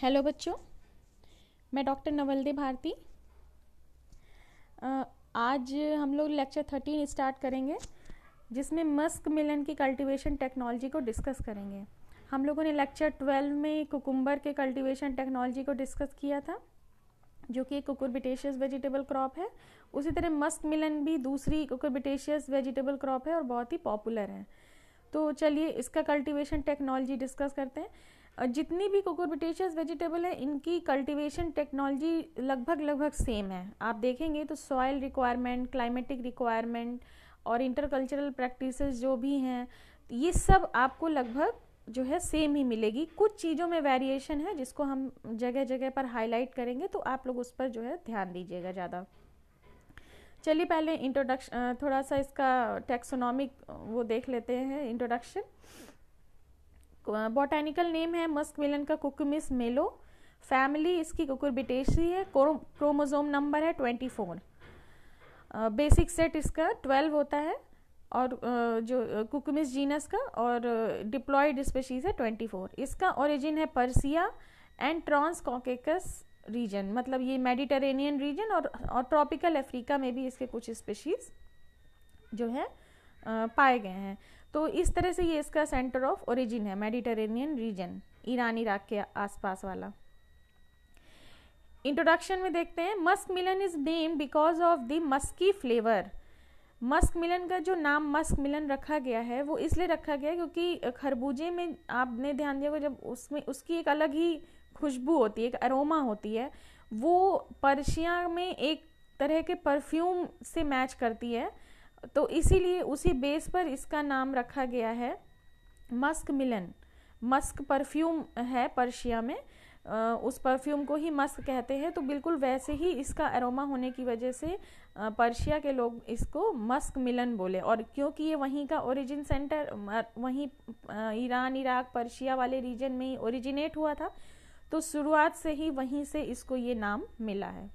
Hello बच्चों मैं doctor नवलदे Bharti आज हम लोग लेक्चर थर्टीन स्टार्ट करेंगे जिसमें मस्क मिलन की कल्टीवेशन टेक्नोलॉजी को डिस्कस करेंगे हम लोगों ने लेक्चर ट्वेल्व में कुकुम्बर के कल्टीवेशन टेक्नोलॉजी को डिस्कस किया था जो कि एक कुकुरबिटेशियस वेजिटेबल क्रॉप है उसी तरह मस्क मिलन भी दूसरी कुकुरबिटेशियस वेजिटेबल क्रॉप है और बहुत ही पॉपुलर है तो चलिए इसका कल्टीवेशन टेक्नोलॉजी डिस्कस करते हैं जितनी भी कुकुरबिटेशियस वेजिटेबल है इनकी कल्टीवेशन टेक्नोलॉजी लगभग लगभग सेम है आप देखेंगे तो सॉयल रिक्वायरमेंट क्लाइमेटिक रिक्वायरमेंट और इंटरकल्चरल प्रैक्टिस जो भी हैं ये सब आपको लगभग जो है सेम ही मिलेगी कुछ चीज़ों में वेरिएशन है जिसको हम जगह जगह पर हाईलाइट करेंगे तो आप लोग उस पर जो है ध्यान दीजिएगा ज़्यादा चलिए पहले इंट्रोडक्शन थोड़ा सा इसका टेक्सोनॉमिक वो देख लेते हैं इंट्रोडक्शन बॉटेनिकल नेम है मस्क मिलन का कुकमिस मेलो फैमिली इसकी कुकुरबिटेसी है क्रोमोजोम नंबर है ट्वेंटी फोर बेसिक सेट इसका ट्वेल्व होता है और uh, जो कुकमिस जीनस का और डिप्लॉयड स्पेशीज है ट्वेंटी फोर इसका ओरिजिन है Persia and trans Caucasus region मतलब ये मेडिटेरेनियन रीजन और और ट्रॉपिकल अफ्रीका में भी इसके कुछ स्पेशीज़ जो है आ, पाए गए हैं तो इस तरह से ये इसका सेंटर ऑफ ओरिजिन है मेडिटेरेनियन रीजन ईरान इराक के आसपास वाला इंट्रोडक्शन में देखते हैं musk melon is name because of the musky flavour musk melon का जो नाम मस्क मिलन रखा गया है वो इसलिए रखा गया है क्योंकि खरबूजे में आपने ध्यान दिया जब उसमें उसकी एक अलग ही खुशबू होती है एक अरोमा होती है वो पर्शिया में एक तरह के परफ्यूम से मैच करती है तो इसीलिए उसी बेस पर इसका नाम रखा गया है मस्क मिलन मस्क परफ्यूम है पर्शिया में उस परफ्यूम को ही मस्क कहते हैं तो बिल्कुल वैसे ही इसका अरोमा होने की वजह से पर्शिया के लोग इसको मस्क मिलन बोले और क्योंकि ये वहीं का ओरिजिन सेंटर वहीं ईरान इराक पर्शिया वाले रीजन में ही ओरिजिनेट हुआ था तो शुरुआत से ही वहीं से इसको ये नाम मिला है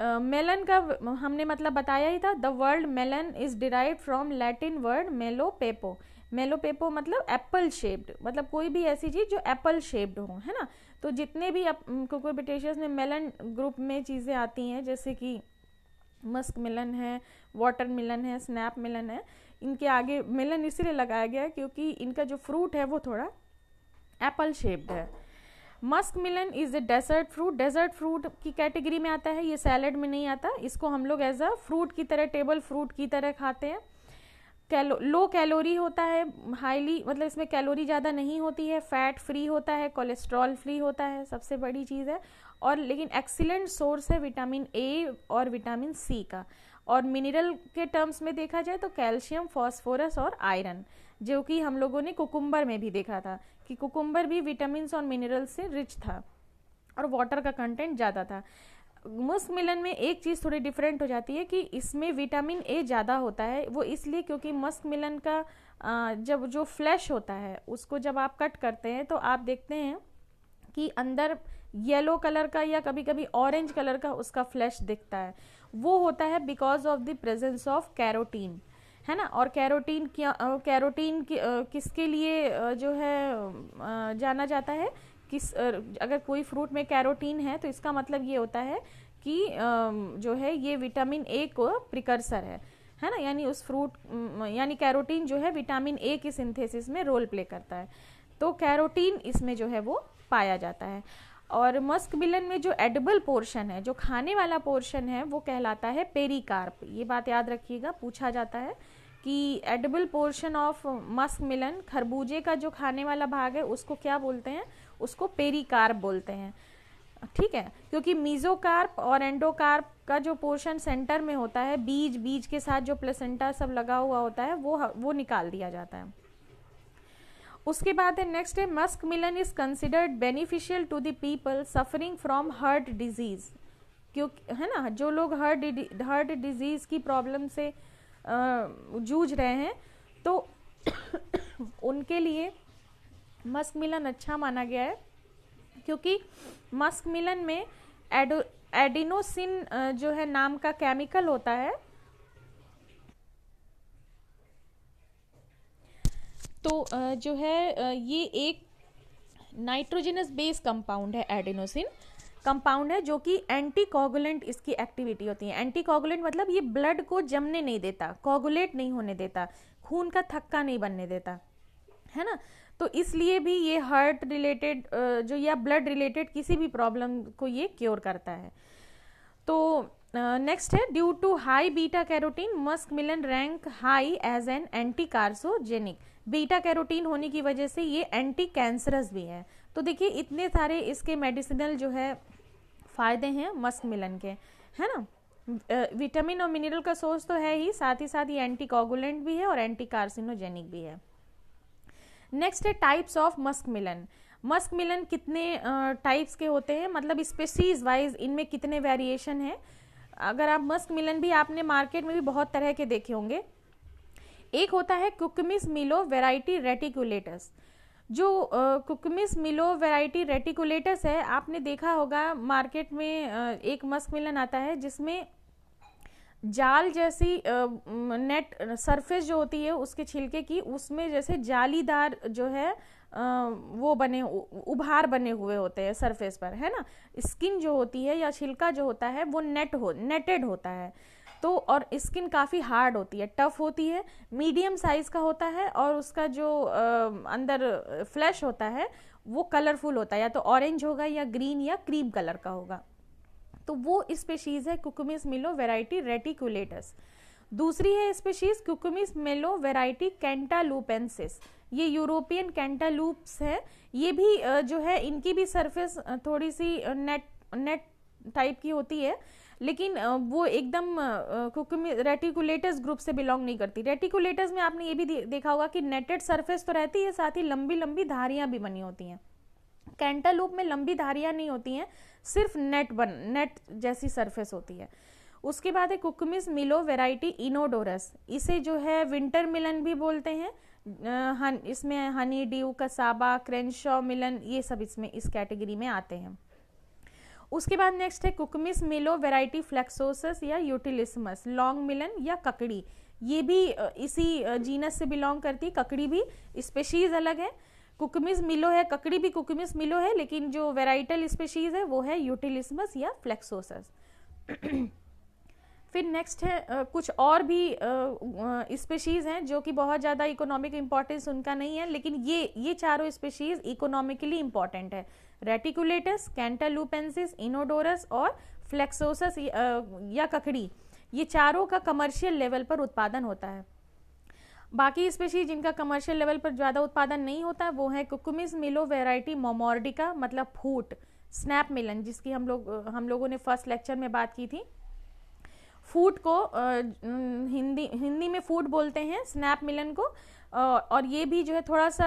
मेलन का हमने मतलब बताया ही था the world melon is derive from Latin word melo pepo मेलो पेपो मतलब एप्पल शेप्ड मतलब कोई भी ऐसी चीज़ जो एप्पल शेप्ड हो है ना तो जितने भी कुकुरबिटेशियस में मेलन ग्रुप में चीज़ें आती हैं जैसे कि मस्क मिलन है वाटर मिलन है स्नैप मिलन है इनके आगे मिलन इसीलिए लगाया गया क्योंकि इनका जो फ्रूट है वो थोड़ा एप्पल शेप्ड है musk melon is a dessert fruit dessert fruit की कैटेगरी में आता है ये सैलड में नहीं आता इसको हम लोग एज अ फ्रूट की तरह टेबल फ्रूट की तरह खाते हैं कैलो लो कैलोरी होता है हाईली मतलब इसमें कैलोरी ज़्यादा नहीं होती है फैट फ्री होता है कोलेस्ट्रॉल फ्री होता है सबसे बड़ी चीज़ है और लेकिन एक्सीलेंट सोर्स है विटामिन ए और विटामिन सी का और मिनरल के टर्म्स में देखा जाए तो कैल्शियम फॉस्फोरस और आयरन जो कि हम लोगों ने कुकुम्बर में भी देखा था कि कुकुम्बर भी विटामिन और मिनरल से रिच था और वाटर का कंटेंट ज़्यादा था मुस्क मिलन में एक चीज़ थोड़ी डिफरेंट हो जाती है कि इसमें विटामिन ए ज़्यादा होता है वो इसलिए क्योंकि मस्क मिलन का जब जो फ्लैश होता है उसको जब आप कट करते हैं तो आप देखते हैं कि अंदर येलो कलर का या कभी कभी ऑरेंज कलर का उसका फ्लैश दिखता है वो होता है because of the presence of carotene है ना और कैरोटीन क्या कैरोटीन किसके लिए जो है जाना जाता है किस अगर कोई फ्रूट में कैरोटीन है तो इसका मतलब ये होता है कि जो है ये विटामिन ए को प्रिकर्सर है है ना यानी उस फ्रूट यानी कैरोटीन जो है विटामिन ए की सिंथेसिस में रोल प्ले करता है तो कैरोटीन इसमें जो है वो पाया जाता है और मस्क बिलन में जो एडिबल पोर्शन है जो खाने वाला पोर्शन है वो कहलाता है पेरीकार्प ये बात याद रखिएगा पूछा जाता है कि edible portion of musk melon खरबूजे का जो खाने वाला भाग है उसको क्या बोलते हैं उसको पेरीकार्प बोलते हैं ठीक है क्योंकि मीजोकार्प और एंडोकार्प का जो पोर्शन सेंटर में होता है बीज बीज के साथ जो प्लेसेंटा सब लगा हुआ होता है वो वो निकाल दिया जाता है उसके बाद है नेक्स्ट है musk melon is considered beneficial to the people suffering from heart disease क्योंकि है ना जो लोग हार्ट हार्ट डिजीज की प्रॉब्लम से जूझ रहे हैं तो उनके लिए मस्क मिलन अच्छा माना गया है क्योंकि मस्क मिलन में एडो एडिनोसिन जो है नाम का केमिकल होता है तो जो है ये एक नाइट्रोजनस बेस कंपाउंड है एडिनोसिन कंपाउंड है जो कि एंटीकॉगुलेंट इसकी एक्टिविटी होती है एंटीकॉगुलेंट मतलब ये ब्लड को जमने नहीं देता कोगुलेट नहीं होने देता खून का थक्का नहीं बनने देता है ना तो इसलिए भी ये हार्ट रिलेटेड जो या ब्लड रिलेटेड किसी भी प्रॉब्लम को ये क्योर करता है तो नेक्स्ट है due to high beta carotene musk melon rank high as an anti carcinogenic beta carotene होने की वजह से ये एंटी कैंसरस भी है तो देखिए इतने सारे इसके मेडिसिनल जो है फ़ायदे हैं मस्क मिलन के है ना विटामिन और मिनरल का सोर्स तो है ही साथ ही साथ ये एंटी कोगुलेंट भी है और एंटी कार्सिनोजेनिक भी है नेक्स्ट है types of musk melon musk melon कितने टाइप्स के होते हैं मतलब स्पेसीज वाइज इनमें कितने वेरिएशन है अगर आप मस्क मिलन भी आपने मार्केट में भी बहुत तरह के देखे होंगे एक होता है कुकमिस मिलो वेराइटी रेटिकुलेटस जो कुकमिस मिलो वैरायटी रेटिकुलेटस है आपने देखा होगा मार्केट में एक मस्क मिलन आता है जिसमें जाल जैसी नेट सरफेस जो होती है उसके छिलके की उसमें जैसे जालीदार जो है वो बने उभार बने हुए होते हैं सरफेस पर है ना स्किन जो होती है या छिलका जो होता है वो नेट हो नेटेड होता है तो और स्किन काफ़ी हार्ड होती है टफ होती है मीडियम साइज़ का होता है और उसका जो आ, अंदर फ्लैश होता है वो कलरफुल होता है या तो ऑरेंज होगा या ग्रीन या क्रीम कलर का होगा तो वो स्पेशीज़ है कुकुमिस मिलो वेराइटी रेटिकुलेटस दूसरी है species Cucumis melo variety cantalupensis ये यूरोपियन कैंटालूप्स है ये भी जो है इनकी भी सरफेस थोड़ी सी नेट नेट टाइप की होती है लेकिन वो एकदम क्योंकि रेटिकुलेटस ग्रुप से बिलोंग नहीं करती रेटिकुलेटस में आपने ये भी देखा होगा कि नेटेड सरफेस तो रहती है साथ ही लंबी लंबी धारियां भी बनी होती हैं कैंटालूप में लंबी धारियां नहीं होती हैं सिर्फ नेट बन नेट जैसी सरफेस होती है उसके बाद है कुकमिस मिलो वेराइटी इनोडोरस इसे जो है विंटर मिलन भी बोलते हैं हन इसमें honeydew casaba Crenshaw melon ये सब इसमें इस कैटेगरी में आते हैं उसके बाद नेक्स्ट है कुकमिस मिलो वेराइटी फ्लेक्सोसस या यूटिलिसमस लॉन्ग मिलन या ककड़ी ये भी इसी जीनस से बिलोंग करती है ककड़ी भी स्पेशीज अलग है कुकमिस मिलो है ककड़ी भी कुकमिस मिलो है लेकिन जो वेराइटल स्पेशीज है वो है यूटिलिसमस या फ्लेक्सोसस फिर नेक्स्ट है आ, कुछ और भी स्पेशीज़ हैं जो कि बहुत ज़्यादा इकोनॉमिक इम्पॉर्टेंस उनका नहीं है लेकिन ये ये चारों स्पेशीज़ इकोनॉमिकली इम्पॉर्टेंट है रेटिकुलेटस कैंटालूपेंसिस इनोडोरस और फ्लेक्सोसस या ककड़ी ये चारों का कमर्शियल लेवल पर उत्पादन होता है बाकी स्पेशी जिनका कमर्शियल लेवल पर ज़्यादा उत्पादन नहीं होता है वो है कुकुमिस मिलो वेराइटी मोमोर्डिका मतलब फूट स्नैप मिलन जिसकी हम लोग हम लोगों ने फर्स्ट लेक्चर में बात की थी फूट को आ, हिंदी हिंदी में फूट बोलते हैं स्नैप मिलन को और ये भी जो है थोड़ा सा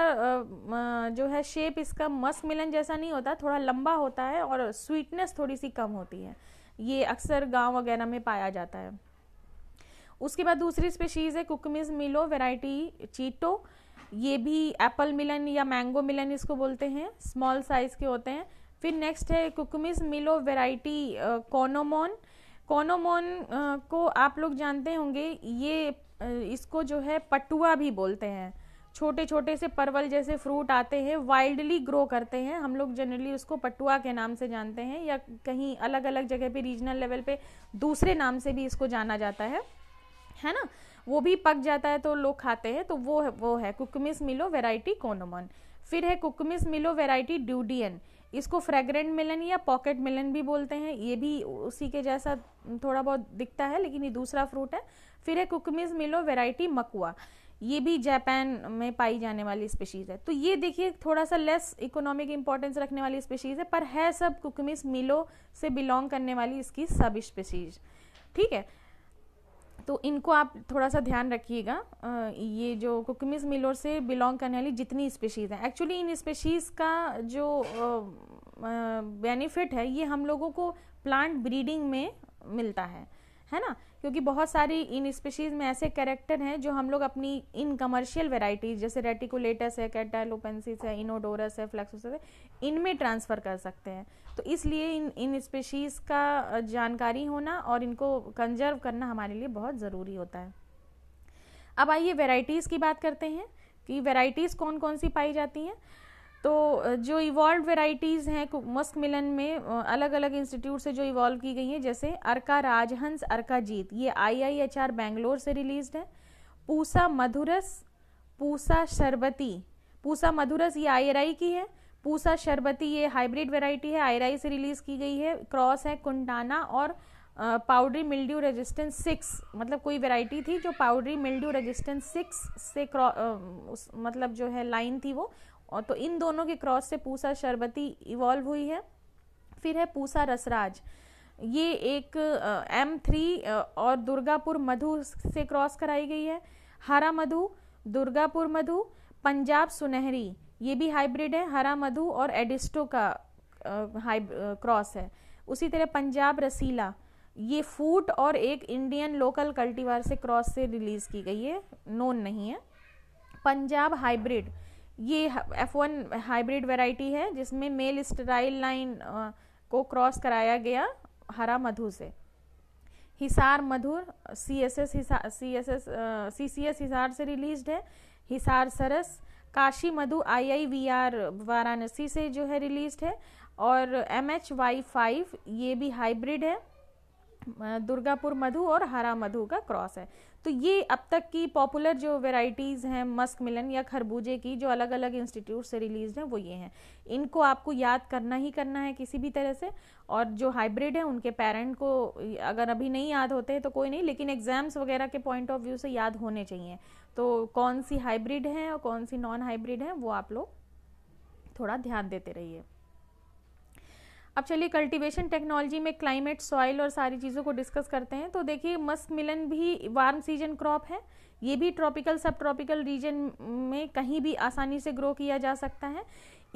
जो है शेप इसका मस्क मिलन जैसा नहीं होता थोड़ा लंबा होता है और स्वीटनेस थोड़ी सी कम होती है ये अक्सर गांव वगैरह में पाया जाता है उसके बाद दूसरी स्पेशीज़ है कुकमिज मिलो वेराइटी चीटो ये भी एप्पल मिलन या मैंगो मिलन इसको बोलते हैं स्मॉल साइज़ के होते हैं फिर नेक्स्ट है कुकमिज मिलो वेराइटी कोनोमोन कोनोमोन को आप लोग जानते होंगे ये इसको जो है पटुआ भी बोलते हैं छोटे छोटे से परवल जैसे फ्रूट आते हैं वाइल्डली ग्रो करते हैं हम लोग जनरली उसको पटुआ के नाम से जानते हैं या कहीं अलग अलग जगह पे रीजनल लेवल पे दूसरे नाम से भी इसको जाना जाता है है ना वो भी पक जाता है तो लोग खाते हैं तो वो है, वो है कुकमिस मिलो वेराइटी कोनोमन फिर है कुकमिस मिलो वेराइटी ड्यूडियन इसको फ्रेगरेंट मिलन या पॉकेट मिलन भी बोलते हैं ये भी उसी के जैसा थोड़ा बहुत दिखता है लेकिन ये दूसरा फ्रूट है फिर है कुकमिज मिलो वेराइटी मकुआ ये भी जापान में पाई जाने वाली स्पेशीज़ है तो ये देखिए थोड़ा सा लेस इकोनॉमिक इंपॉर्टेंस रखने वाली स्पेशीज़ है पर है सब कुकमिस मिलो से बिलोंग करने वाली इसकी सब स्पेशीज ठीक है तो इनको आप थोड़ा सा ध्यान रखिएगा ये जो कुकमिस मिलोर से बिलोंग करने वाली जितनी स्पेशीज़ हैं एक्चुअली इन स्पेशीज़ का जो बेनिफिट है ये हम लोगों को प्लांट ब्रीडिंग में मिलता है है ना क्योंकि बहुत सारी इन स्पीशीज़ में ऐसे कैरेक्टर हैं जो हम लोग अपनी इन कमर्शियल वेराइटीज़ जैसे रेटिकुलेटस है कैटालोपेंसिस है इनोडोरस है फ्लैक्सोस है इनमें ट्रांसफ़र कर सकते हैं तो इसलिए इन इन स्पीशीज़ का जानकारी होना और इनको कंजर्व करना हमारे लिए बहुत ज़रूरी होता है अब आइए वेराइटीज़ की बात करते हैं कि वेराइटीज़ कौन कौन सी पाई जाती हैं तो जो इवॉल्व वेराइटीज़ हैं मस्क मिलन में अलग अलग इंस्टीट्यूट से जो इवॉल्व की गई हैं जैसे अर्का राजहंस अर्का जीत ये I I H R Bangalore से रिलीज है पूसा मधुरस पूसा शरबती पूसा मधुरस ये आई आर आई की है पूसा शरबती ये हाइब्रिड वेराइटी है आई आई से रिलीज़ की गई है क्रॉस है कुंटाना और पाउडरी मिल्ड्यू रेजिस्टेंस सिक्स मतलब कोई वेराइटी थी जो पाउडरी मिल्ड्यू रेजिस्टेंस सिक्स से क्रॉ मतलब जो है लाइन थी वो और तो इन दोनों के क्रॉस से पूसा शरबती इवॉल्व हुई है फिर है पूसा रसराज ये एक एम थ्री और दुर्गापुर मधु से क्रॉस कराई गई है हरा मधु दुर्गापुर मधु पंजाब सुनहरी ये भी हाइब्रिड है हरा मधु और एडिस्टो का हाइब क्रॉस है उसी तरह पंजाब रसीला ये फूट और एक इंडियन लोकल कल्टीवार से क्रॉस से रिलीज़ की गई है नोन नहीं है पंजाब हाइब्रिड ये एफ वन हाइब्रिड वेराइटी है जिसमें मेल स्टराइल लाइन को क्रॉस कराया गया हरा मधु से Hisar Madhur C S S Hisar C S S C C S Hisar से रिलीज है Hisar Saras Kashi Madhu I I V R Varanasi से जो है रिलीज है और एम एच वाई फाइव ये भी हाइब्रिड है दुर्गापुर मधु और हरा मधु का क्रॉस है तो ये अब तक की पॉपुलर जो वेराइटीज़ हैं मस्क मिलन या खरबूजे की जो अलग अलग इंस्टीट्यूट से रिलीज हैं वो ये हैं इनको आपको याद करना ही करना है किसी भी तरह से और जो हाइब्रिड है उनके पेरेंट को अगर अभी नहीं याद होते हैं तो कोई नहीं लेकिन एग्ज़ाम्स वगैरह के पॉइंट ऑफ व्यू से याद होने चाहिए तो कौन सी हाइब्रिड है और कौन सी नॉन हाइब्रिड है वो आप लोग थोड़ा ध्यान देते रहिए अब चलिए कल्टीवेशन टेक्नोलॉजी में क्लाइमेट सॉइल और सारी चीज़ों को डिस्कस करते हैं तो देखिए मस्क मिलन भी वार्म सीजन क्रॉप है ये भी ट्रॉपिकल सब ट्रॉपिकल रीजन में कहीं भी आसानी से ग्रो किया जा सकता है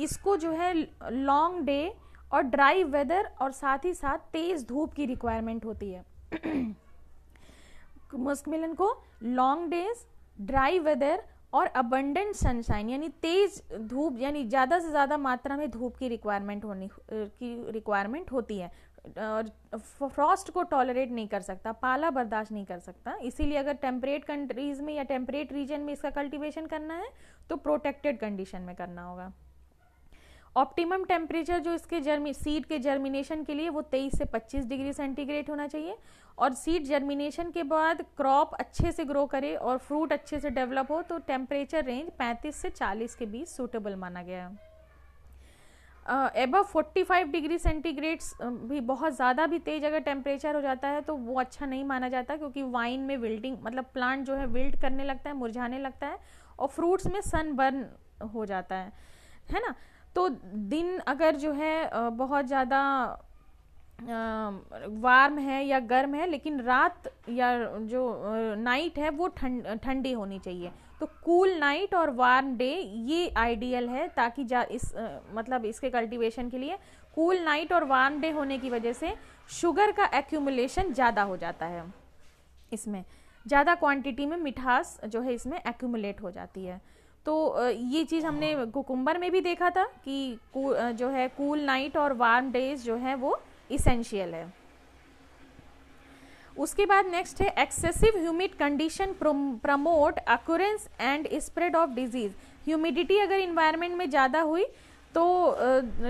इसको जो है लॉन्ग डे और ड्राई वेदर और साथ ही साथ तेज़ धूप की रिक्वायरमेंट होती है मस्क मिलन को लॉन्ग डेज ड्राई वेदर और अबंडेंट सनशाइन यानी तेज धूप यानी ज़्यादा से ज़्यादा मात्रा में धूप की रिक्वायरमेंट होनी की रिक्वायरमेंट होती है और फ्रॉस्ट को टॉलरेट नहीं कर सकता पाला बर्दाश्त नहीं कर सकता इसीलिए अगर टेम्परेट कंट्रीज़ में या टेम्परेट रीजन में इसका कल्टीवेशन करना है तो प्रोटेक्टेड कंडीशन में करना होगा ऑप्टिमम टेम्परेचर जो इसके जर्मी सीड के जर्मिनेशन के लिए वो 23 से 25 डिग्री सेंटीग्रेड होना चाहिए और सीड जर्मिनेशन के बाद क्रॉप अच्छे से ग्रो करे और फ्रूट अच्छे से डेवलप हो तो टेम्परेचर रेंज 35 से 40 के बीच सूटेबल माना गया है above forty five degree centigrade भी बहुत ज़्यादा भी तेज़ अगर टेम्परेचर हो जाता है तो वो अच्छा नहीं माना जाता क्योंकि वाइन में विल्टिंग मतलब प्लांट जो है विल्ट करने लगता है मुरझाने लगता है और फ्रूट्स में सन बर्न हो जाता है है ना तो दिन अगर जो है बहुत ज़्यादा वार्म है या गर्म है लेकिन रात या जो नाइट है वो ठंड ठंडी होनी चाहिए तो कूल नाइट और वार्म डे ये आइडियल है ताकि जा इस मतलब इसके कल्टीवेशन के लिए कूल नाइट और वार्म डे होने की वजह से शुगर का एक्यूमुलेशन ज़्यादा हो जाता है इसमें ज़्यादा क्वांटिटी में मिठास जो है इसमें एक्यूमुलेट हो जाती है तो ये चीज़ हमने हाँ। कुकुम्बर में भी देखा था कि जो है कूल नाइट और वार्म डेज जो है वो इसेंशियल है उसके बाद नेक्स्ट है excessive humid condition promote occurrence and spread of disease humidity अगर इन्वायरमेंट में ज़्यादा हुई तो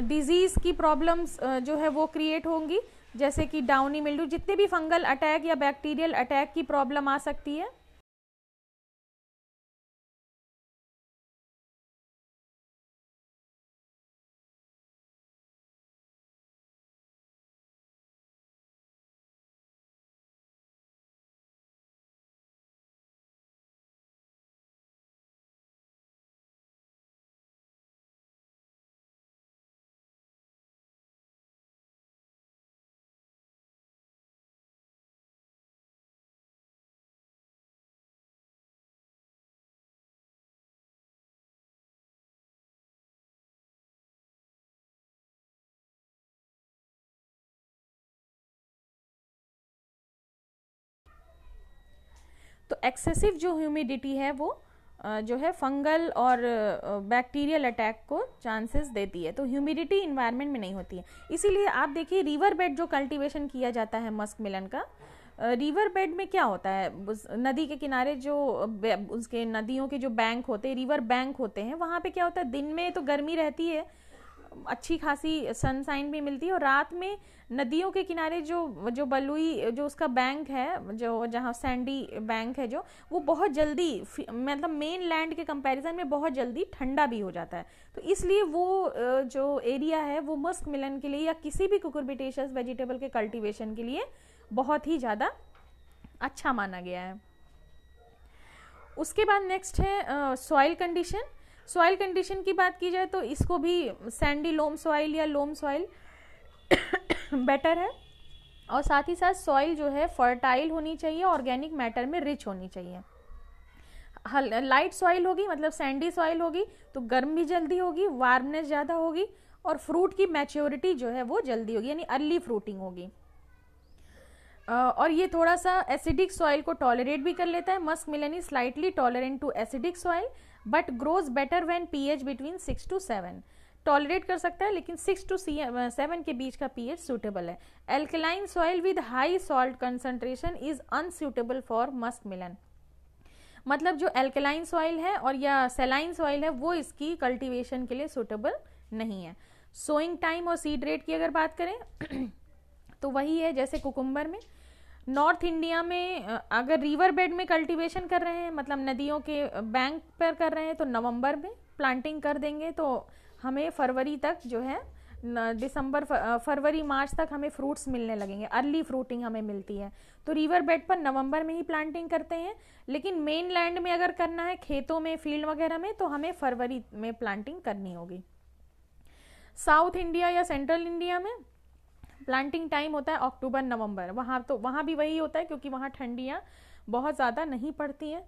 डिजीज़ की प्रॉब्लम्स जो है वो क्रिएट होंगी जैसे कि डाउनी मिल्डू जितने भी फंगल अटैक या बैक्टीरियल अटैक की प्रॉब्लम आ सकती है तो एक्सेसिव जो ह्यूमिडिटी है वो जो है फंगल और बैक्टीरियल अटैक को चांसेस देती है तो ह्यूमिडिटी इन्वायरमेंट में नहीं होती है इसीलिए आप देखिए रिवर बेड जो कल्टीवेशन किया जाता है मस्क मिलन का रिवर बेड में क्या होता है नदी के किनारे जो उसके नदियों के जो बैंक होते हैं रिवर बैंक होते हैं वहाँ पे क्या होता है दिन में तो गर्मी रहती है अच्छी खासी सनसाइन भी मिलती है और रात में नदियों के किनारे जो जो बलुई जो उसका बैंक है जो जहाँ सैंडी बैंक है जो वो बहुत जल्दी मतलब मेन लैंड के कंपैरिजन में बहुत जल्दी ठंडा भी हो जाता है तो इसलिए वो जो एरिया है वो मस्क मिलन के लिए या किसी भी कुकुरबिटेशस वेजिटेबल के कल्टिवेशन के लिए बहुत ही ज़्यादा अच्छा माना गया है उसके बाद नेक्स्ट है सॉइल कंडीशन सॉइल कंडीशन की बात की जाए तो इसको भी सैंडी लोम सॉइल या लोम सॉइल बेटर है और साथ ही साथ सॉइल जो है फर्टाइल होनी चाहिए ऑर्गेनिक मैटर में रिच होनी चाहिए लाइट सॉइल होगी मतलब सैंडी सॉइल होगी तो गर्म भी जल्दी होगी वार्मनेस ज़्यादा होगी और फ्रूट की मैच्योरिटी जो है वो जल्दी होगी यानी अर्ली फ्रूटिंग होगी और ये थोड़ा सा एसिडिक सॉइल को टॉलरेट भी कर लेता है musk melon is slightly tolerant to acidic soil but grows better P H between six to seven tolerate कर सकता है लेकिन सिक्स टू सेवन के बीच का पीएच सूटेबल है alkaline soil with high salt concentration is unsuitable for musk melon मतलब जो एल्कलाइन सॉइल है और या सेलाइन सॉइल है वो इसकी कल्टीवेशन के लिए सूटेबल नहीं है सोइंग टाइम और सीड रेट की अगर बात करें तो वही है जैसे कुकुम्बर में नॉर्थ इंडिया में अगर रिवर बेड में कल्टीवेशन कर रहे हैं मतलब नदियों के बैंक पर कर रहे हैं तो नवंबर में प्लांटिंग कर देंगे तो हमें फरवरी तक जो है दिसंबर फरवरी मार्च तक हमें फ्रूट्स मिलने लगेंगे अर्ली फ्रूटिंग हमें मिलती है तो रिवर बेड पर नवंबर में ही प्लांटिंग करते हैं लेकिन मेन लैंड में अगर करना है खेतों में फील्ड वगैरह में तो हमें फरवरी में प्लांटिंग करनी होगी साउथ इंडिया या सेंट्रल इंडिया में प्लांटिंग टाइम होता है अक्टूबर नवंबर वहाँ तो वहाँ भी वही होता है क्योंकि वहाँ ठंडियाँ बहुत ज़्यादा नहीं पड़ती हैं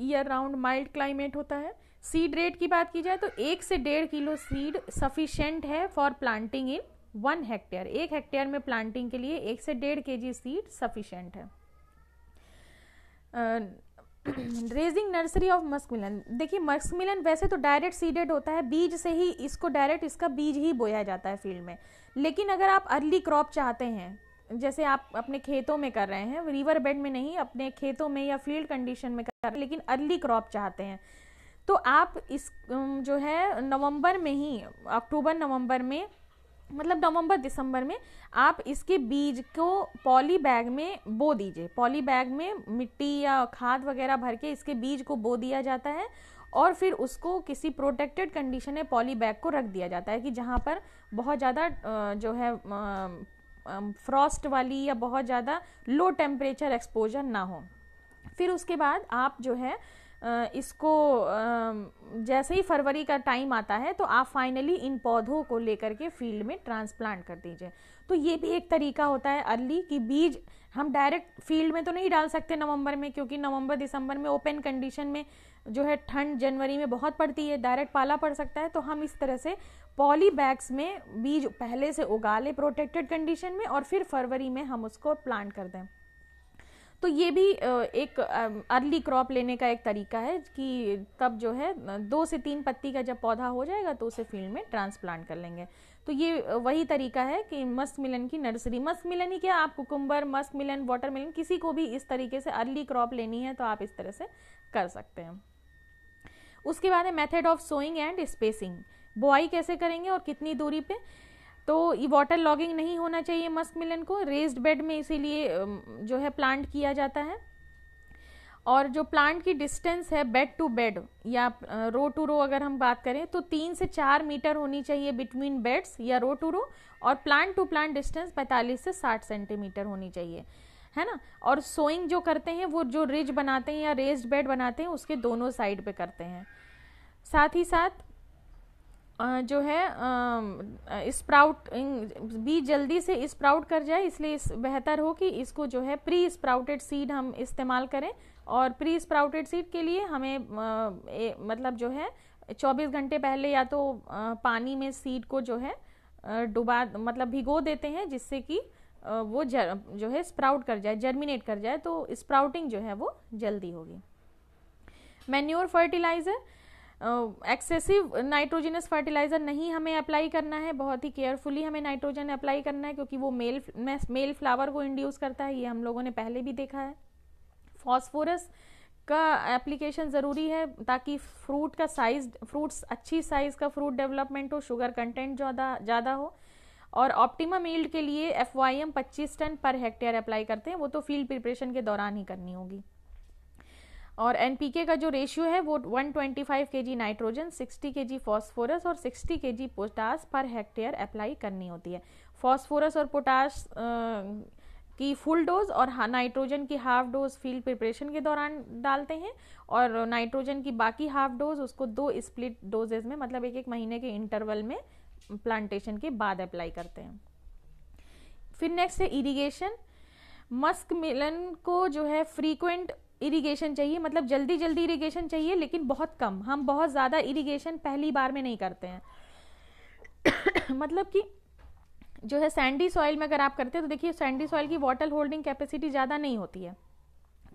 ईयर राउंड माइल्ड क्लाइमेट होता है सीड रेट की बात की जाए तो एक से डेढ़ किलो सीड सफिशेंट है for planting in one hectare एक हेक्टेयर में प्लांटिंग के लिए एक से डेढ़ के जी सीड सफिशेंट है रेजिंग नर्सरी ऑफ मस्कमिलन देखिए मस्कमिलन वैसे तो डायरेक्ट सीडेड होता है बीज से ही इसको डायरेक्ट इसका बीज ही बोया जाता है फील्ड में लेकिन अगर आप अर्ली क्रॉप चाहते हैं जैसे आप अपने खेतों में कर रहे हैं रिवर बेड में नहीं अपने खेतों में या फील्ड कंडीशन में कर रहे हैं लेकिन अर्ली क्रॉप चाहते हैं तो आप इस जो है नवंबर में ही अक्टूबर नवंबर में मतलब नवंबर दिसंबर में आप इसके बीज को पॉली बैग में बो दीजिए पॉली बैग में मिट्टी या खाद वगैरह भर के इसके बीज को बो दिया जाता है और फिर उसको किसी प्रोटेक्टेड कंडीशन में पॉली बैग को रख दिया जाता है कि जहाँ पर बहुत ज़्यादा जो है फ्रॉस्ट वाली या बहुत ज़्यादा लो टेम्परेचर एक्सपोजर ना हो फिर उसके बाद आप जो है इसको जैसे ही फरवरी का टाइम आता है तो आप फाइनली इन पौधों को लेकर के फील्ड में ट्रांसप्लांट कर दीजिए तो ये भी एक तरीका होता है अर्ली कि बीज हम डायरेक्ट फील्ड में तो नहीं डाल सकते नवंबर में क्योंकि नवंबर दिसंबर में ओपन कंडीशन में जो है ठंड जनवरी में बहुत पड़ती है डायरेक्ट पाला पड़ सकता है तो हम इस तरह से पॉली बैग्स में बीज पहले से उगा लें प्रोटेक्टेड कंडीशन में और फिर फरवरी में हम उसको प्लांट कर दें तो ये भी एक अर्ली क्रॉप लेने का एक तरीका है कि तब जो है दो से तीन पत्ती का जब पौधा हो जाएगा तो उसे फील्ड में ट्रांसप्लांट कर लेंगे तो ये वही तरीका है कि मस्क मिलन की नर्सरी मस्क मिलन ही क्या आप cucumber musk melon water melon किसी को भी इस तरीके से अर्ली क्रॉप लेनी है तो आप इस तरह से कर सकते हैं उसके बाद है method of sowing and spacing बुआई कैसे करेंगे और कितनी दूरी पे तो ये वाटर लॉगिंग नहीं होना चाहिए मस्क मिलन को रेस्ड बेड में इसीलिए जो है प्लांट किया जाता है और जो प्लांट की डिस्टेंस है बेड टू बेड या रो टू रो अगर हम बात करें तो तीन से चार मीटर होनी चाहिए बिटवीन बेड्स या रो टू रो और प्लांट टू प्लांट डिस्टेंस 45 से 60 सेंटीमीटर होनी चाहिए है ना और सोइंग जो करते हैं वो जो रिज बनाते हैं या रेस्ड बेड बनाते हैं उसके दोनों साइड पे करते हैं साथ ही साथ जो है स्प्राउट बीज जल्दी से स्प्राउट कर जाए इसलिए इस बेहतर हो कि इसको जो है प्री स्प्राउटेड सीड हम इस्तेमाल करें और प्री स्प्राउटेड सीड के लिए हमें ए, मतलब जो है 24 घंटे पहले या तो पानी में सीड को जो है डुबा मतलब भिगो देते हैं जिससे कि वो जर, जो है स्प्राउट कर जाए जर्मिनेट कर जाए तो स्प्राउटिंग जो है वो जल्दी होगी manure fertiliser excessive nitrogenous fertiliser नहीं हमें अप्लाई करना है बहुत ही केयरफुली हमें नाइट्रोजन अप्लाई करना है क्योंकि वो मेल मेल फ्लावर को इंड्यूस करता है ये हम लोगों ने पहले भी देखा है फॉस्फोरस का एप्लीकेशन ज़रूरी है ताकि फ्रूट का साइज फ्रूट्स अच्छी साइज़ का फ्रूट डेवलपमेंट हो शुगर कंटेंट ज़्यादा ज़्यादा हो और ऑप्टिमम ईल्ड के लिए एफ वाई एम पच्चीस टन पर हेक्टेयर अप्लाई करते हैं वो तो फील्ड प्रिपरेशन के दौरान ही करनी होगी और एनपीके का जो रेशियो है वो 125 ट्वेंटी नाइट्रोजन 60 के फॉस्फोरस और 60 जी पोटास पर हेक्टेयर अप्लाई करनी होती है फॉस्फोरस और पोटास की फुल डोज और नाइट्रोजन की हाफ डोज फील्ड प्रिपरेशन के दौरान डालते हैं और नाइट्रोजन की बाकी हाफ डोज उसको दो स्प्लिट डोजेज में मतलब एक एक महीने के इंटरवल में प्लांटेशन के बाद अप्लाई करते हैं फिर नेक्स्ट है इरिगेशन मस्क मिलन को जो है फ्रीक्वेंट इरिगेशन चाहिए मतलब जल्दी जल्दी इरिगेशन चाहिए लेकिन बहुत कम हम बहुत ज़्यादा इरिगेशन पहली बार में नहीं करते हैं मतलब कि जो है सैंडी सॉइल में अगर आप करते हैं तो देखिए सैंडी सॉइल की वाटर होल्डिंग कैपेसिटी ज़्यादा नहीं होती है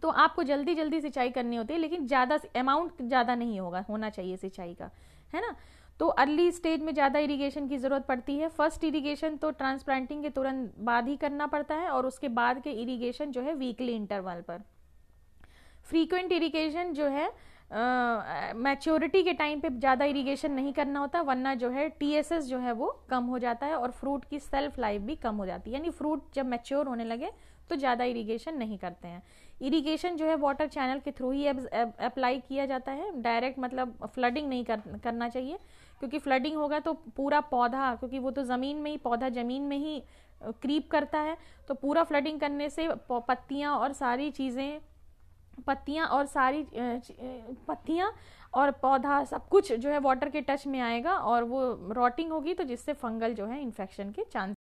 तो आपको जल्दी जल्दी सिंचाई करनी होती है लेकिन ज़्यादा अमाउंट ज़्यादा नहीं होगा होना चाहिए सिंचाई का है ना तो अर्ली स्टेज में ज़्यादा इरिगेशन की ज़रूरत पड़ती है फर्स्ट इरिगेशन तो ट्रांसप्लांटिंग के तुरंत बाद ही करना पड़ता है और उसके बाद के इरिगेशन जो है वीकली इंटरवल पर फ्रीक्वेंट इरीगेशन जो है मैच्योरिटी uh, के टाइम पे ज़्यादा इरिगेशन नहीं करना होता वरना जो है टीएसएस जो है वो कम हो जाता है और फ्रूट की सेल्फ लाइफ भी कम हो जाती है यानी फ्रूट जब मैच्योर होने लगे तो ज़्यादा इरिगेशन नहीं करते हैं इरिगेशन जो है वाटर चैनल के थ्रू ही अप्लाई किया जाता है डायरेक्ट मतलब फ्लडिंग नहीं कर, करना चाहिए क्योंकि फ्लडिंग होगा तो पूरा पौधा क्योंकि वो तो ज़मीन में ही पौधा ज़मीन में ही क्रीप करता है तो पूरा फ्लडिंग करने से पत्तियाँ और सारी चीज़ें पत्तियाँ और सारी पत्तियाँ और पौधा सब कुछ जो है वाटर के टच में आएगा और वो रॉटिंग होगी तो जिससे फंगल जो है इन्फेक्शन के चांस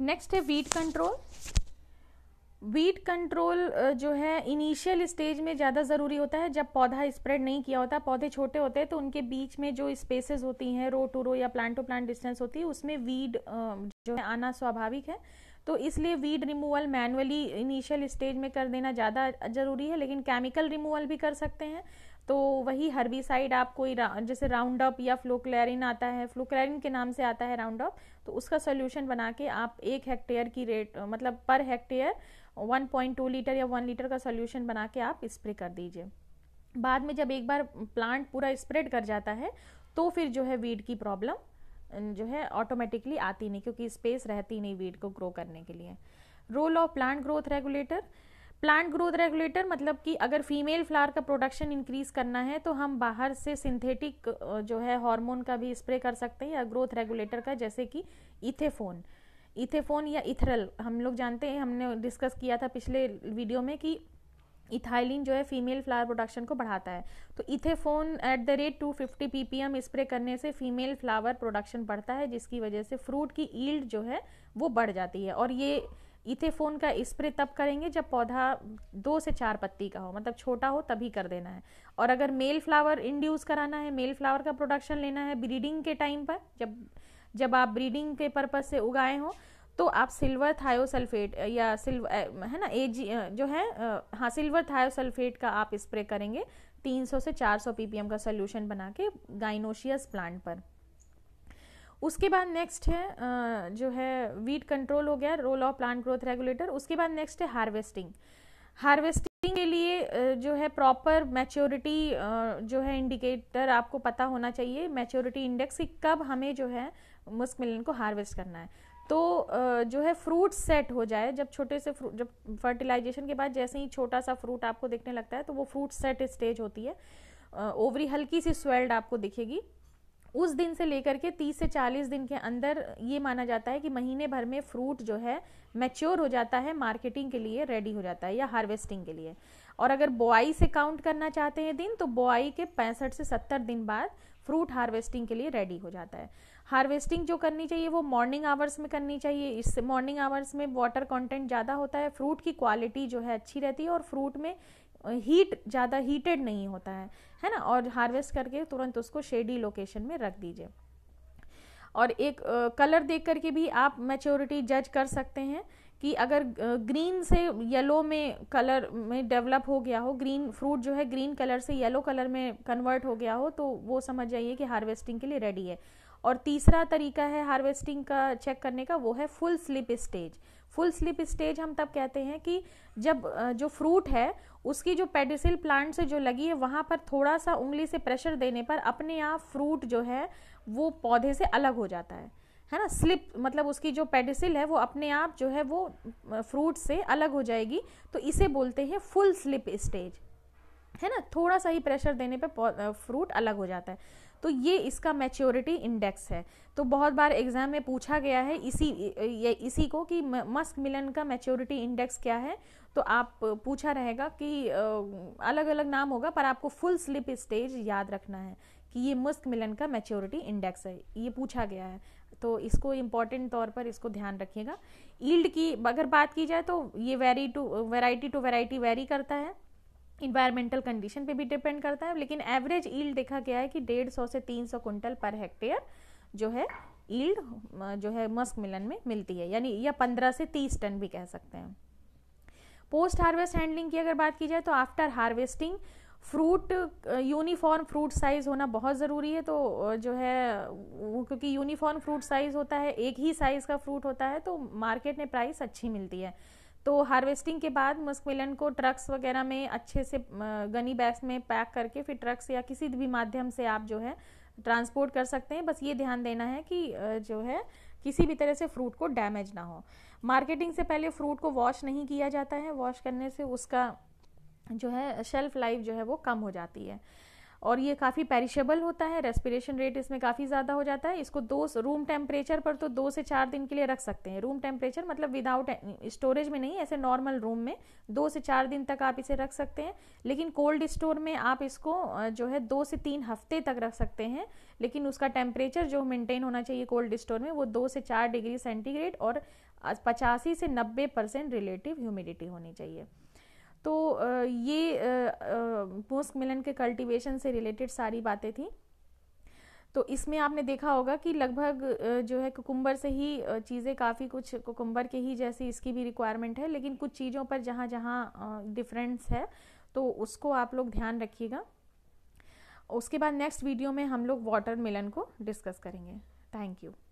नेक्स्ट है वीट कंट्रोल वीट कंट्रोल जो है इनिशियल स्टेज में ज़्यादा ज़रूरी होता है जब पौधा स्प्रेड नहीं किया होता पौधे छोटे होते हैं तो उनके बीच में जो स्पेसेस होती हैं रो टू रो या प्लांट टू प्लांट डिस्टेंस होती है उसमें वीड जो है आना स्वाभाविक है तो इसलिए weed removal manually initial stage में कर देना ज़्यादा ज़रूरी है लेकिन केमिकल रिमूवल भी कर सकते हैं तो वही हर्बिसाइड आप कोई रा, जैसे राउंड अप या फ्लोक्लैरिन आता है फ्लोक्लैरिन के नाम से आता है राउंड अप तो उसका सोल्यूशन बना के आप एक हेक्टेयर की रेट मतलब पर हेक्टेयर 1.2 लीटर या 1 लीटर का सोल्यूशन बना के आप स्प्रे कर दीजिए बाद में जब एक बार प्लांट पूरा स्प्रेड कर जाता है तो फिर जो है वीड की प्रॉब्लम जो है ऑटोमेटिकली आती नहीं क्योंकि स्पेस रहती नहीं वीड को ग्रो करने के लिए role of plant growth regulator plant growth regulator मतलब कि अगर फीमेल फ्लावर का प्रोडक्शन इंक्रीज करना है तो हम बाहर से सिंथेटिक जो है हार्मोन का भी स्प्रे कर सकते हैं या ग्रोथ रेगुलेटर का जैसे कि इथेफोन इथेफोन या इथरल हम लोग जानते हैं हमने डिस्कस किया था पिछले वीडियो में कि इथाइलिन जो है फीमेल फ्लावर प्रोडक्शन को बढ़ाता है तो ethephon at the rate two fifty P P M spray करने से फीमेल फ्लावर प्रोडक्शन बढ़ता है जिसकी वजह से फ्रूट की ईल्ड जो है वो बढ़ जाती है और ये इथेफोन का स्प्रे तब करेंगे जब पौधा दो से चार पत्ती का हो मतलब छोटा हो तभी कर देना है और अगर मेल फ्लावर इंड्यूस कराना है मेल फ्लावर का प्रोडक्शन लेना है ब्रीडिंग के टाइम पर जब जब आप ब्रीडिंग के पर्पज से उगाए हों तो आप सिल्वर थायोसल्फेट या सिल्वर है ना एज जो है हाँ सिल्वर थायोसल्फेट का आप स्प्रे करेंगे 300 से 400 ppm का सोल्यूशन बना के गाइनोशियस प्लांट पर उसके बाद नेक्स्ट है जो है वीट कंट्रोल हो गया role of plant growth regulator उसके बाद नेक्स्ट है हार्वेस्टिंग हार्वेस्टिंग के लिए जो है प्रॉपर मैच्योरिटी जो है इंडिकेटर आपको पता होना चाहिए मैच्योरिटी इंडेक्स कि कब हमें जो है मुस्क मिलन को हार्वेस्ट करना है तो जो है फ्रूट सेट हो जाए जब छोटे से फ्रूट जब फर्टिलाइजेशन के बाद जैसे ही छोटा सा फ्रूट आपको देखने लगता है तो वो फ्रूट सेट स्टेज होती है ओवरी हल्की सी स्वेल्ड आपको दिखेगी उस दिन से लेकर के 30 से 40 दिन के अंदर ये माना जाता है कि महीने भर में फ्रूट जो है मैच्योर हो जाता है मार्केटिंग के लिए रेडी हो जाता है या हार्वेस्टिंग के लिए और अगर बोआई से काउंट करना चाहते हैं दिन तो बोआई के पैंसठ से सत्तर दिन बाद फ्रूट हार्वेस्टिंग के लिए रेडी हो जाता है हार्वेस्टिंग जो करनी चाहिए वो मॉर्निंग आवर्स में करनी चाहिए इस मॉर्निंग आवर्स में वाटर कंटेंट ज़्यादा होता है फ्रूट की क्वालिटी जो है अच्छी रहती है और फ्रूट में हीट ज़्यादा हीटेड नहीं होता है है ना और हार्वेस्ट करके तुरंत उसको शेडी लोकेशन में रख दीजिए और एक कलर देख करके भी आप मैच्योरिटी जज कर सकते हैं कि अगर ग्रीन से येलो में कलर में डेवलप हो गया हो ग्रीन फ्रूट जो है ग्रीन कलर से येलो कलर में कन्वर्ट हो गया हो तो वो समझ जाइए कि हार्वेस्टिंग के लिए रेडी है और तीसरा तरीका है हार्वेस्टिंग का चेक करने का वो है full slip stage full slip stage हम तब कहते हैं कि जब जो फ्रूट है उसकी जो पेडिसिल प्लांट से जो लगी है वहाँ पर थोड़ा सा उंगली से प्रेशर देने पर अपने आप फ्रूट जो है वो पौधे से अलग हो जाता है है ना स्लिप मतलब उसकी जो पेडिसिल है वो अपने आप जो है वो फ्रूट से अलग हो जाएगी तो इसे बोलते हैं फुल स्लिप स्टेज है ना थोड़ा सा ही प्रेशर देने पर फ्रूट अलग हो जाता है तो ये इसका मैच्योरिटी इंडेक्स है तो बहुत बार एग्जाम में पूछा गया है इसी ये इसी को कि मस्क मिलन का मैच्योरिटी इंडेक्स क्या है तो आप पूछा रहेगा कि अलग अलग नाम होगा पर आपको फुल स्लिप स्टेज याद रखना है कि ये मस्क मिलन का मैच्योरिटी इंडेक्स है ये पूछा गया है तो इसको इम्पॉर्टेंट तौर पर इसको ध्यान रखिएगा ईल्ड की अगर बात की जाए तो ये vary to variety to variety vary करता है इन्वायरमेंटल कंडीशन पे भी डिपेंड करता है लेकिन एवरेज ईल्ड देखा गया है कि डेढ़ सौ से तीन सौ कुंटल पर हेक्टेयर जो है ईल्ड जो है मस्क मिलन में मिलती है यानी या पंद्रह से तीस टन भी कह सकते हैं पोस्ट हार्वेस्ट हैंडलिंग की अगर बात की जाए तो after harvesting fruit uniform fruit size होना बहुत ज़रूरी है तो जो है क्योंकि यूनिफॉर्म फ्रूट साइज़ होता है एक ही साइज़ का फ्रूट होता है तो मार्केट में प्राइस अच्छी मिलती है तो हार्वेस्टिंग के बाद मस्कमिलन को ट्रक्स वगैरह में अच्छे से गनी बैग्स में पैक करके फिर ट्रक्स या किसी भी माध्यम से आप जो है ट्रांसपोर्ट कर सकते हैं बस ये ध्यान देना है कि जो है किसी भी तरह से फ्रूट को डैमेज ना हो मार्केटिंग से पहले फ्रूट को वॉश नहीं किया जाता है वॉश करने से उसका जो है शेल्फ लाइफ जो है वो कम हो जाती है और ये काफ़ी पेरिशेबल होता है रेस्पिरेशन रेट इसमें काफ़ी ज़्यादा हो जाता है इसको दो रूम टेम्परेचर पर तो दो से चार दिन के लिए रख सकते हैं रूम टेम्परेचर मतलब विदाउट स्टोरेज में नहीं ऐसे नॉर्मल रूम में दो से चार दिन तक आप इसे रख सकते हैं लेकिन कोल्ड स्टोर में आप इसको जो है दो से तीन हफ्ते तक रख सकते हैं लेकिन उसका टेम्परेचर जो मेनटेन होना चाहिए कोल्ड स्टोर में वो दो से चार डिग्री सेंटीग्रेड और पचासी से नब्बे परसेंट रिलेटिव ह्यूमिडिटी होनी चाहिए तो ये मोस्क मिलन के कल्टीवेशन से रिलेटेड सारी बातें थी तो इसमें आपने देखा होगा कि लगभग जो है कुकुम्बर से ही चीज़ें काफ़ी कुछ कुकुम्बर के ही जैसी इसकी भी रिक्वायरमेंट है लेकिन कुछ चीज़ों पर जहाँ जहाँ डिफरेंस है तो उसको आप लोग ध्यान रखिएगा उसके बाद नेक्स्ट वीडियो में हम लोग वाटर मिलन को डिस्कस करेंगे थैंक यू